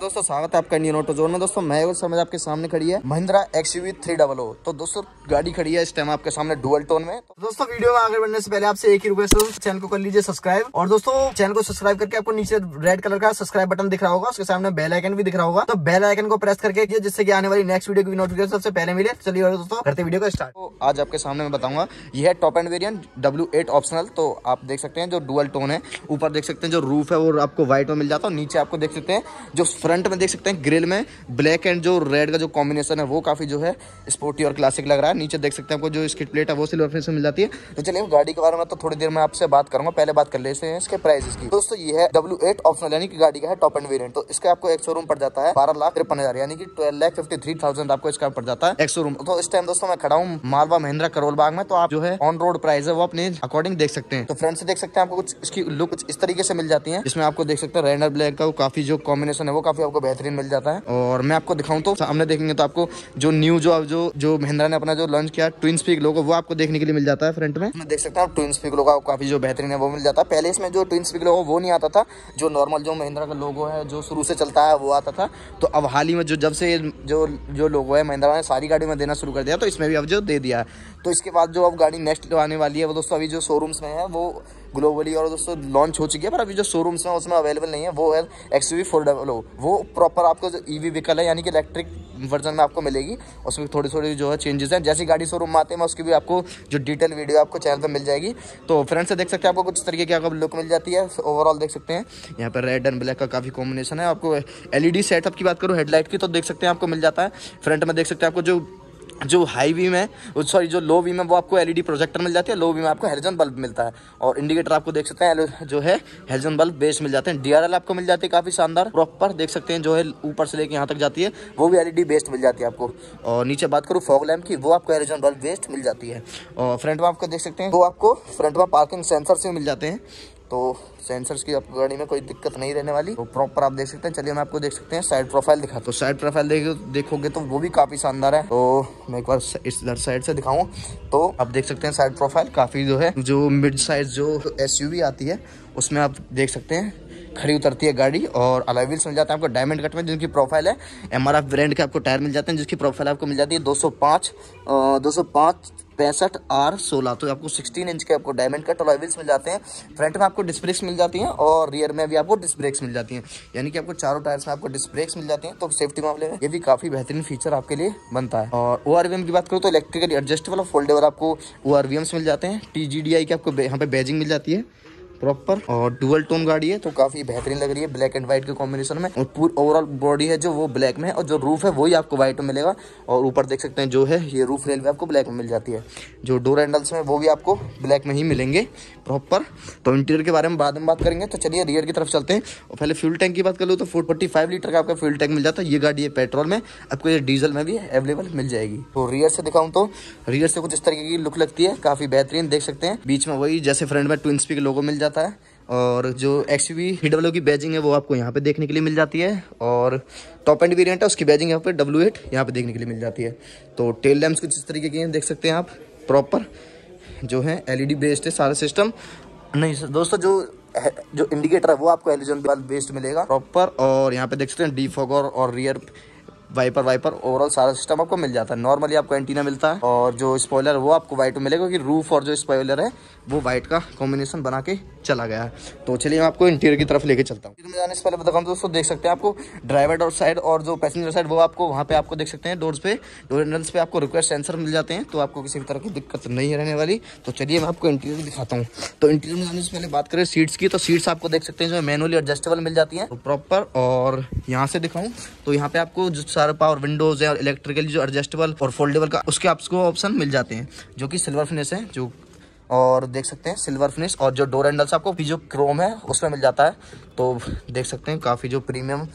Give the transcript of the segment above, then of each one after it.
दोस्तों स्वागत है आपका इंडियन ऑटो जोन में दोस्तों मैं और समझ आपके सामने खड़ी है Mahindra XUV three double O तो दोस्तों गाड़ी खड़ी है इस टाइम आपके सामने डुअल टोन में तो दोस्तों वीडियो में आगे बढ़ने से पहले आपसे एक ही से चैनल को कर लीजिए सब्सक्राइब और दोस्तों चैनल को सब्सक्राइब करके आपको नीचे रेड कलर का सब्सक्राइब बटन दिख रहा होगा उसके सामने बेल आइकन भी दिख रहा होगा तो बेल आइकन को प्रेस करके जिससे की आने वाली नेक्स्ट वीडियो की नोटिफिकेशन सबसे पहले मिले चलिए दोस्तों करते वीडियो का स्टार्ट आज आपके सामने मैं बताऊंगा यह है top end variant W eight optional तो आप देख सकते हैं जो डुअल टोन है ऊपर देख सकते हैं जो रूफ है वो आपको व्हाइट में मिल जाता है नीचे आपको देख सकते हैं जो फ्रंट में देख सकते हैं ग्रिल में ब्लैक एंड जो रेड का जो कॉम्बिनेशन है वो काफ़ी जो है स्पोर्टी और क्लासिक लग रहा है नीचे देख सकते हैं आपको जो स्किट प्लेट है वो सिल्वर फिनिश में मिल जाती है तो चलिए गाड़ी के बारे में तो थोड़ी देर में आपसे बात करूंगा पहले बात कर लेते हैं इसके प्राइस की दोस्तों ये है डब्ल्यू एट ऑप्शनल यानी कि गाड़ी का है टॉप एंड वेरियंट तो इसका आपको एक शोरूम पड़ जाता है बारह लाख तिरपन हज़ार यानी कि twelve lakh fifty three thousand आपको इसका पड़ जाता है एक शोरूम तो इस टाइम दोस्तों मैं खड़ा हूँ मालवा महिंद्रा करोल बाग में तो आप जो है ऑन रोड प्राइस है वो अपने अकॉर्डिंग देख सकते हैं तो फ्रंट से देख सकते हैं आपको कुछ इसकी लुक कुछ इस तरीके से मिल जाती है जिसमें आपको देख सकते हैं रेनर ब्लैक का काफी जो कॉम्बिनेशन है वो काफी आपको बेहतरीन मिल जाता है और मैं आपको दिखाऊं तो सामने देखेंगे तो आपको जो न्यू जो जो जो महिंद्रा ने अपना जो लॉन्च किया ट्विन स्पीक लोगो वो आपको देखने के लिए मिल जाता है फ्रंट में देख सकते हैं आप ट्विन स्पीक लोगो काफी जो बेहतरीन है वो मिल जाता है पहले इसमें जो ट्विन स्पीक लोगो वो नहीं आता था जो नॉर्मल जो महिंद्रा का लोगो है जो शुरू से चलता है वो आता था तो अब हाल ही में जो जब से जो जो लोगो है महिंद्रा ने सारी गाड़ी में देना शुरू कर दिया तो इसमें भी अब जो दे दिया तो इसके बाद जो अब गाड़ी नेक्स्ट आने वाली है वो दोस्तों अभी जो शोरूम्स में है वो ग्लोबली और दोस्तों लॉन्च हो चुकी है पर अभी जो शोरूम्स हैं उसमें अवेलेबल नहीं है वो है X V four double O वो प्रॉपर आपको जो ई वी व्हीकल है यानी कि इलेक्ट्रिक वर्जन में आपको मिलेगी उसमें थोड़ी थोड़ी जो है चेंजेस हैं जैसी गाड़ी शोरूम में आते हैं उसकी भी आपको जो डिटेल वीडियो आपको चैनल पर तो मिल जाएगी तो फ्रेंड्स से देख सकते हैं आपको कुछ तरीके की आपको लुक मिल जाती है ओवरऑल देख सकते हैं यहाँ पर रेड एंड ब्लैक का काफ़ी कॉम्बिनेशन है आपको एलईडी सेटअप की बात करूँ हेडलाइट की तो देख सकते हैं आपको मिल जाता है फ्रंट में देख सकते हैं आपको जो जो हाई वीम है सॉरी जो लो वीम है वो आपको एलईडी प्रोजेक्टर मिल जाती है लो वीम आपको हेलोजन बल्ब मिलता है और इंडिकेटर आपको देख सकते हैं जो है हेलोजन बल्ब बेस मिल जाते हैं डीआरएल आपको मिल जाती है काफ़ी शानदार प्रॉपर देख सकते हैं जो है ऊपर से लेके यहाँ तक जाती है वो भी एलईडी बेस्ड मिल जाती है आपको और नीचे बात करूँ फॉग लैम्प की वो आपको हेलोजन बल्ब बेस्ड मिल जाती है और फ्रंट में आपको देख सकते हैं वो आपको फ्रंट में पार्किंग सेंसर से मिल जाते हैं तो सेंसर्स की आपको गाड़ी में कोई दिक्कत नहीं रहने वाली तो प्रॉपर आप देख सकते हैं चलिए मैं आपको देख सकते हैं साइड प्रोफाइल दिखा तो साइड प्रोफाइल देखोगे तो वो भी काफ़ी शानदार है तो मैं एक बार इस साइड से दिखाऊँ तो आप देख सकते हैं साइड प्रोफाइल काफ़ी जो है जो मिड साइज जो एस आती है उसमें आप देख सकते हैं खड़ी उतरती है गाड़ी और अलाइविल्स मिल जाता है आपको डायमंड कट में जिनकी प्रोफाइल है एम आर ब्रांड के आपको टायर मिल जाते हैं जिसकी प्रोफाइल आपको मिल जाती है दो सौ पाँच दो सौ पाँच पैंसठ आर सोलह तो आपको सिक्सटीन इंच के आपको डायमंड कट और मिल जाते हैं फ्रंट में आपको डिस्क ब्रेक्स मिल जाती हैं और रियर में भी आपको डिस्क ब्रेक्स मिल जाती हैं यानी कि आपको चारों टायर्स में आपको डिस्क ब्रेक्स मिल जाते हैं तो सेफ्टी मामले में ये भी काफी बेहतरीन फीचर आपके लिए बनता है और ओ की बात करो तो इलेक्ट्रिकली एडजस्टेबल और फोल्डेबल आपको ओ मिल जाते हैं टी के आपको यहाँ पे बैजिंग मिल जाती है प्रॉपर और डुअल टोन गाड़ी है तो काफी बेहतरीन लग रही है ब्लैक एंड व्हाइट के कॉम्बिनेशन में और पूरी ओवरऑल बॉडी है जो वो ब्लैक में है और जो रूफ है वही आपको व्हाइट में मिलेगा और ऊपर देख सकते हैं जो है ये रूफ रेल भी आपको ब्लैक में मिल जाती है जो डोर हैंडल्स में वो भी आपको ब्लैक में ही मिलेंगे प्रॉपर तो इंटीरियर के बारे में बाद में बात करेंगे तो चलिए रियर की तरफ चलते हैं और पहले फ्यूल टैंक की बात कर लो तो फोर लीटर का आपका फ्यूल टैंक मिल जाता है ये गाड़ी है पेट्रोल में आपको ये डीजल में भी अवेलेबल मिल जाएगी तो रियर से दिखाऊँ तो रियर से कुछ इस तरीके की लुक लगती है काफी बेहतरीन देख सकते हैं बीच में वही जैसे फ्रंट में ट्विन स्पीक लोगों मिल जाता जाता है और जो एक्स वी डब्ल्यू की बैजिंग है वो आपको यहाँ पे देखने के लिए मिल जाती है और टॉप एंड वेरिएंट है उसकी बैजिंग यहाँ पे डब्ल्यू एट यहाँ पर देखने के लिए मिल जाती है तो टेल लैम्प्स कुछ इस तरीके के हैं देख सकते हैं आप प्रॉपर e जो है एलईडी बेस्ड है सारा सिस्टम नहीं सर दोस्तों जो जो इंडिकेटर है वो आपको एलिजन बेस्ड e मिलेगा प्रॉपर और यहाँ पे देख सकते हैं डी और रियर वाइपर वाइपर ओवरऑल सारा सिस्टम आपको मिल जाता है नॉर्मली आपको एंटीना मिलता है और जो स्पॉयलर वो आपको व्हाइट में मिलेगा क्योंकि रूफ और जो स्पॉयलर है वो व्हाइट का कॉम्बिनेशन बना के चला गया है तो चलिए मैं आपको इंटीरियर की तरफ लेके चलता हूँ में जाने से पहले बताऊँ दोस्तों देख सकते हैं आपको ड्राइवर डोर साइड और जो पैसेंजर साइड वो आपको वहाँ पे आपको देख सकते हैं डोर्स पे डोर एंडल्स पे आपको रिक्वेस्ट सेंसर मिल जाते हैं तो आपको किसी भी तरह की दिक्कत नहीं रहने वाली तो चलिए मैं आपको इंटीरियर दिखाता हूँ तो इंटीरियर में जाने से पहले बात करें सीट्स की तो सीट्स आपको देख सकते हैं जो मैनुअली एडजस्टेबल मिल जाती है प्रॉपर तो और यहाँ से दिखाऊँ तो यहाँ पे आपको जो सारा पावर विंडोज है और इलेक्ट्रिकली जो एडजस्टेबल और फोल्डेबल का उसके आपको ऑप्शन मिल जाते हैं जो कि सिल्वर फिनिश है जो और देख सकते हैं सिल्वर फिनिश और जो डोर हैंडल्स आपको जो क्रोम है उसमें मिल जाता है तो देख सकते हैं काफ़ी जो प्रीमियम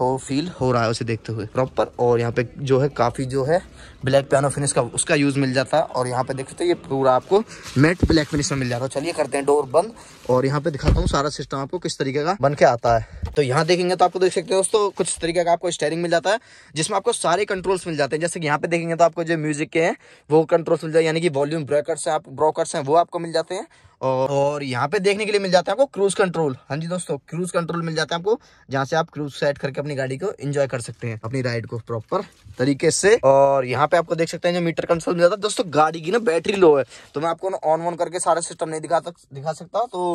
हो फील हो रहा है उसे देखते हुए प्रॉपर और यहाँ पे जो है काफ़ी जो है ब्लैक पियानो फिनिश का उसका यूज़ मिल जाता है और यहाँ पे देख सकते ये पूरा आपको मेट ब्लैक फिनिश में मिल जाता है चलिए करते हैं डोर बंद और यहाँ पे दिखाता हूँ सारा सिस्टम आपको किस तरीके का बन के आता है तो यहाँ देखेंगे तो आपको देख सकते हो दोस्तों कुछ तरीके का आपको स्टेयरिंग मिल जाता है जिसमें आपको सारे कंट्रोल्स मिल जाते हैं जैसे कि यहाँ पे देखेंगे तो आपको जो म्यूजिक के हैं वो कंट्रोल्स मिल जाए यानी कि वॉल्यूम ब्रेकर्स हैं आप ब्रोकर्स हैं वो आपको मिल जाते हैं और, और यहाँ पे देखने के लिए मिल जाता है आपको क्रूज कंट्रोल हाँ जी दोस्तों क्रूज कंट्रोल मिल जाता है आपको जहाँ से आप क्रूज सेट करके अपनी गाड़ी को एंजॉय कर सकते हैं अपनी राइड को प्रॉपर तरीके से और यहाँ पे आपको देख सकते हैं जो मीटर कंट्रोल मिल जाता है दोस्तों गाड़ी की ना बैटरी लो है तो मैं आपको ऑन ऑन करके सारा सिस्टम नहीं दिखा दिखा सकता तो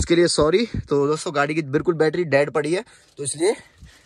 उसके लिए सॉरी तो दोस्तों गाड़ी की बिल्कुल बैटरी डेड पड़ी है तो इसलिए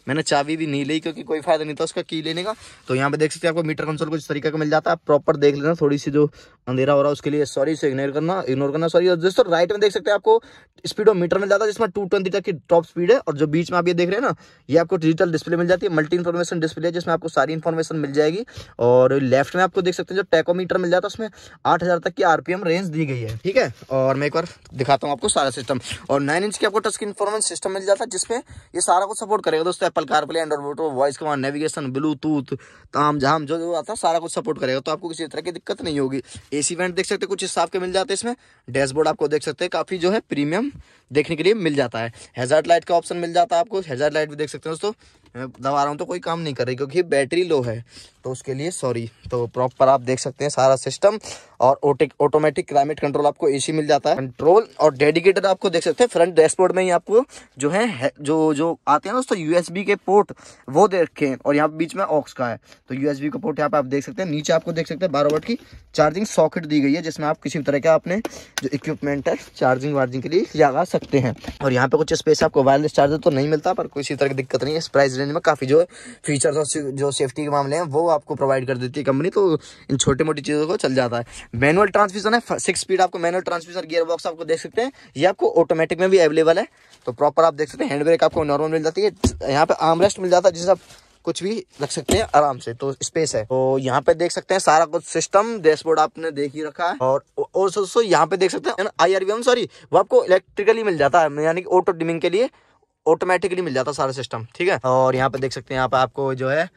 मैंने चाबी भी नहीं ली क्योंकि कोई फायदा नहीं था उसका की लेने का तो यहाँ पे देख सकते हैं आपको मीटर कंसोल कुछ तरीके का मिल जाता है प्रॉपर देख लेना थोड़ी सी जो अंधेरा हो रहा है उसके लिए सॉरी से इग्नोर करना इग्नोर करना सॉरी और दोस्तों राइट में देख सकते हैं आपको स्पीड मीटर मिल जाता है जिसमें टू तक की टॉप स्पीड है और जो बीच में आप ये देख रहे हैं ना ये आपको डिजिटल डिस्प्ले मिल जाती है मल्टी इन्फॉर्मेशन डिस्प्ले जिसमें आपको सारी इन्फॉर्मेशन मिल जाएगी और लेफ्ट में आपको देख सकते हैं जो टेकोमीटर मिल जाता है उसमें आठ तक की आरपीएम रेंज दी गई है ठीक है और मैं एक बार दिखाता हूँ आपको सारा सिस्टम और नाइन इंच की आपको टच स्क्रीन इन्फॉर्मेशन सिस्टम मिल जाता है जिसमें ये सारा कुछ सपोर्ट करेगा दोस्तों Apple CarPlay Android voice command navigation Bluetooth ताम जाम जो जो आता है सारा कुछ सपोर्ट करेगा तो आपको किसी तरह की दिक्कत नहीं होगी ए सी वेंट देख सकते हैं कुछ हिसाब के मिल जाते हैं इसमें डैशबोर्ड आपको देख सकते हैं काफ़ी जो है प्रीमियम देखने के लिए मिल जाता है हेजार्ड लाइट का ऑप्शन मिल जाता है आपको हेजार्ड लाइट भी देख सकते हैं दोस्तों मैं दबा रहा हूँ तो कोई काम नहीं कर रही क्योंकि बैटरी लो है तो उसके लिए सॉरी तो प्रॉपर आप देख सकते हैं सारा सिस्टम और ऑटोमेटिक क्लाइमेट कंट्रोल आपको एसी मिल जाता है कंट्रोल और डेडिकेटेड आपको देख सकते हैं फ्रंट डैशबोर्ड में ही आपको जो है जो जो आते हैं ना दोस्तों यूएसबी के पोर्ट वो देखे हैं और यहाँ बीच में ऑक्स का है तो यूएसबी का पोर्ट यहाँ पे आप देख सकते हैं नीचे आपको देख सकते हैं बारह वोट की चार्जिंग सॉकेट दी गई है जिसमें आप किसी भी तरह का अपने जो इक्विपमेंट है चार्जिंग वार्जिंग के लिए लगा सकते हैं और यहाँ पे कुछ स्पेस आपको वायरलेस चार्जर तो नहीं मिलता पर कोई तरह की दिक्कत नहीं है इस प्राइस रेंज में काफ़ी जो फीचर्स और जो सेफ्टी के मामले हैं वो आपको प्रोवाइड कर देती है कंपनी तो इन छोटी मोटी चीज़ों को चल जाता है मैनुअल ट्रांसमिशन है सिक्स स्पीड आपको मैनुअल ट्रांसमिशन गियर बॉक्स आपको देख सकते हैं ये आपको ऑटोमेटिक में भी अवेलेबल है तो प्रॉपर आप देख सकते हैं हैंड ब्रेक आपको नॉर्मल मिल जाती है यहाँ पर रेस्ट मिल जाता है जिससे आप कुछ भी रख सकते हैं आराम से तो स्पेस है तो यहाँ पे देख सकते हैं सारा कुछ सिस्टम डैशबोर्ड आपने देख ही रखा है और और यहाँ पे देख सकते हैं आई आर सॉरी वो आपको इलेक्ट्रिकली मिल जाता है यानी कि ऑटो डिमिंग के लिए ऑटोमेटिकली मिल जाता सारा सिस्टम ठीक है और यहाँ पे देख सकते हैं यहाँ पे आपको जो है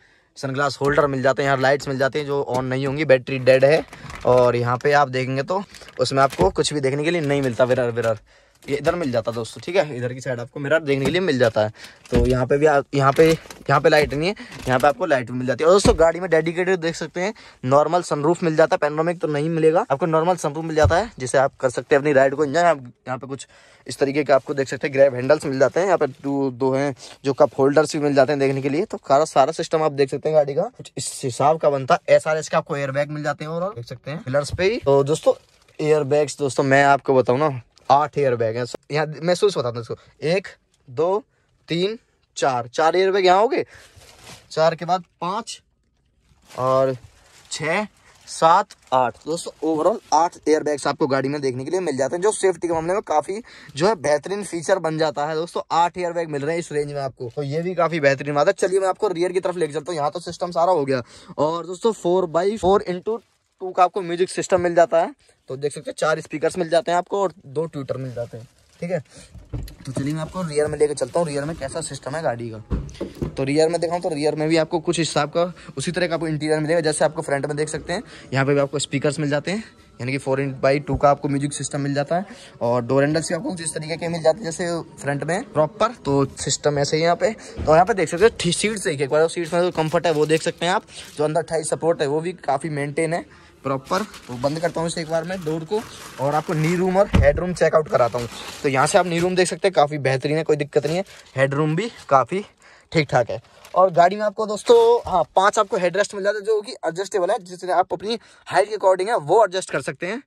सनग्लास होल्डर मिल जाते हैं यहाँ लाइट्स मिल जाती हैं जो ऑन नहीं होंगी बैटरी डेड है और यहाँ पे आप देखेंगे तो उसमें आपको कुछ भी देखने के लिए नहीं मिलता विरर विरर ये इधर मिल जाता है दोस्तों ठीक है इधर की साइड आपको मिरर देखने के लिए मिल जाता है तो यहाँ पे भी आप यहाँ पे यहाँ पे लाइट नहीं है यहाँ पे आपको लाइट भी मिल जाती है और दोस्तों गाड़ी में डेडिकेटेड देख सकते हैं नॉर्मल सनरूफ मिल जाता है पेनोमिक तो नहीं मिलेगा आपको नॉर्मल सनरूफ मिल जाता है जिसे आप कर सकते हैं अपनी राइड को इंजॉय आप यहाँ पे कुछ इस तरीके के आपको देख सकते हैं ग्रैप हैंडल्स मिल जाते हैं यहाँ पे दो दो हैं जो कप होल्डर्स भी मिल जाते हैं देखने के लिए तो सारा सारा सिस्टम आप देख सकते हैं गाड़ी का कुछ इस हिसाब का बनता है एस आर एस का आपको एयरबैग मिल जाते हैं और देख सकते हैं पिलर्स पे ही तो दोस्तों एयरबैग्स दोस्तों मैं आपको बताऊँ ना आठ एयर बैग है यहाँ महसूस बताता हूँ इसको एक दो तीन चार चार एयर बैग यहाँ हो गए चार के बाद पाँच और छः सात आठ दोस्तों ओवरऑल आठ एयर बैग्स आपको गाड़ी में देखने के लिए मिल जाते हैं जो सेफ्टी के मामले में काफ़ी जो है बेहतरीन फीचर बन जाता है दोस्तों आठ एयर बैग मिल रहे हैं इस रेंज में आपको तो ये भी काफ़ी बेहतरीन बात है चलिए मैं आपको रियर की तरफ लेके चलता हूँ यहाँ तो सिस्टम सारा हो गया और दोस्तों four by four into two का आपको म्यूजिक सिस्टम मिल जाता है तो देख सकते हो चार स्पीकर्स मिल जाते हैं आपको और दो ट्विटर मिल जाते हैं ठीक है तो चलिए मैं आपको रियर में लेकर चलता हूँ रियर में कैसा सिस्टम है गाड़ी का तो रियर में देखाऊँ तो रियर में भी आपको कुछ हिसाब का उसी तरह का आपको इंटीरियर मिलेगा जैसे आपको फ्रंट में देख सकते हैं यहाँ पे भी आपको स्पीकर्स मिल जाते हैं यानी कि फोर इंट बाई टू का आपको म्यूजिक सिस्टम मिल जाता है और डोर एंडल्स भी आपको जिस तरीके के मिल जाते हैं जैसे फ्रंट में प्रॉपर तो सिस्टम ऐसे ही यहाँ पे तो यहाँ पे देख सकते हो सीट्स एक बार सीट्स में जो कम्फर्ट है वो देख सकते हैं आप जो अंदर अट्ठाईस सपोर्ट है वो भी काफ़ी मेनटेन है प्रॉपर तो बंद करता हूँ इसे एक बार मैं डोर को और आपको नी रूम और हेड रूम चेकआउट कराता हूँ तो यहाँ से आप नी रूम देख सकते हैं काफ़ी बेहतरीन है कोई दिक्कत नहीं है हेड रूम भी काफ़ी ठीक ठाक है और गाड़ी में आपको दोस्तों हाँ पांच आपको हेड रेस्ट मिल जाता है जो कि एडजस्टेबल है जिससे आप अपनी हाइट के अकॉर्डिंग है वो एडजस्ट कर सकते हैं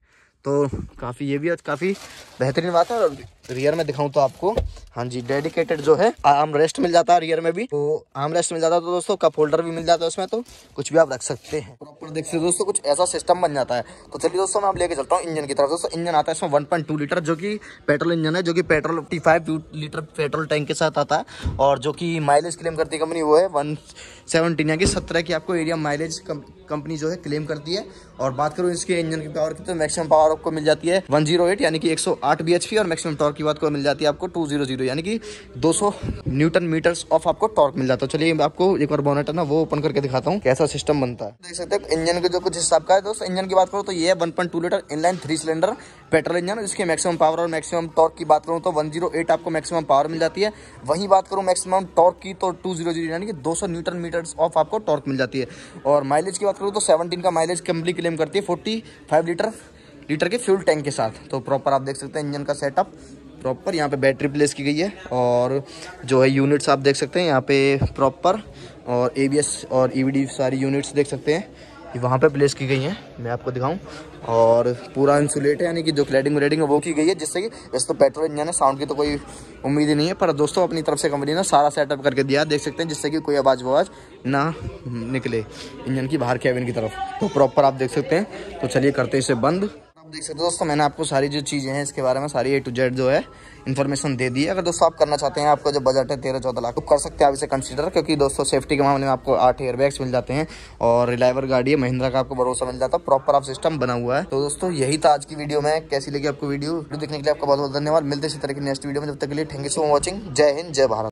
तो काफ़ी ये भी काफ़ी बेहतरीन बात है और रियर में दिखाऊं तो आपको हाँ जी डेडिकेटेड जो है आर्म रेस्ट मिल जाता है रियर में भी तो आर्म रेस्ट मिल जाता है तो दोस्तों कप होल्डर भी मिल जाता है उसमें तो कुछ भी आप रख सकते हैं प्रॉपर देख सकते दोस्तों कुछ ऐसा सिस्टम बन जाता है तो चलिए दोस्तों मैं आप लेके चलता हूँ इंजन की तरफ दोस्तों इंजन आता है इसमें वन लीटर जो कि पेट्रोल इंजन है जो कि petrol fifty litre petrol tank के साथ आता है और जो कि माइलेज क्लेम करती है कंपनी वो है वन सेवनटीन यानी सत्रह की आपको एरिया माइलेज कंपनी जो है क्लेम करती है और बात करूँ इसके इंजन की पावर की तो मैक्सिमम पावर आपको मिल जाती है वन यानी कि एक सौ और मैक्सिमम टॉर्क टॉर्क की बात को मिल जाती है आपको टू जीरो जीरो यानी कि दो सौ न्यूटन मीटर ऑफ आपको टॉर्क मिल जाता है चलिए आपको एक बार बोनेट है ना वो ओपन करके दिखाता हूँ कैसा सिस्टम बनता है देख सकते हैं इंजन के जो कुछ हिसाब का है दोस्तों इंजन की बात करो तो ये one point two litre inline three cylinder petrol engine इसके मैक्सिमम पावर और मैक्सिमम टॉर्क की बात करूँ तो वन जीरो एट आपको मैक्सिमम पावर मिल जाती है वहीं बात करूँ मैक्सिमम टॉर्क की तो टू जीरो जीरो यानी कि दो सौ न्यूटन मीटर ऑफ आपको टॉर्क मिल जाती है और माइलेज की बात करूँ तो सेवनटीन का माइलेज कंपनी क्लेम करती है फोर्टी फाइव लीटर लीटर के फ्यूल टैंक के साथ तो प्रॉपर आप देख सकते हैं इंजन का सेटअप प्रॉपर यहाँ पे बैटरी प्लेस की गई है और जो है यूनिट्स आप देख सकते हैं यहाँ पे प्रॉपर और ए और ई e सारी यूनिट्स देख सकते हैं वहाँ पे प्लेस की गई हैं मैं आपको दिखाऊं और पूरा इंसुलेट है यानी कि जो क्लैडिंग व्लेडिंग है वो की गई है जिससे कि वैसे तो पेट्रोल इंजन है साउंड की तो कोई उम्मीद ही नहीं है पर दोस्तों अपनी तरफ से कंपनी ने सारा सेटअप करके दिया देख सकते हैं जिससे कि कोई आवाज़ वाज ना निकले इंजन की बाहर कैबिन की तरफ तो प्रॉपर आप देख सकते हैं तो चलिए करते इसे बंद देख सकते हो दोस्तों मैंने आपको सारी जो चीज़ें हैं इसके बारे में सारी ए टू जेड जो है इन्फॉर्मेशन दे दी है अगर दोस्तों आप करना चाहते हैं आपका जो बजट है तेरह चौदह लाख तो कर सकते हैं आप इसे कंसीडर क्योंकि दोस्तों सेफ्टी के मामले में आपको आठ एयर बैग्स मिल जाते हैं और रिलाईवर गाड़ी है महिंद्रा का आपको भरोसा मिल जाता है प्रॉपर आप सिस्टम बना हुआ है तो दोस्तों यही था आज की वीडियो में कैसी लगी आपको वीडियो देखने के लिए आपका बहुत बहुत धन्यवाद मिलते इसी तरह की नेक्स्ट वीडियो में जब तक के लिए थैंक यू सो वॉचिंग जय हिंद जय भारत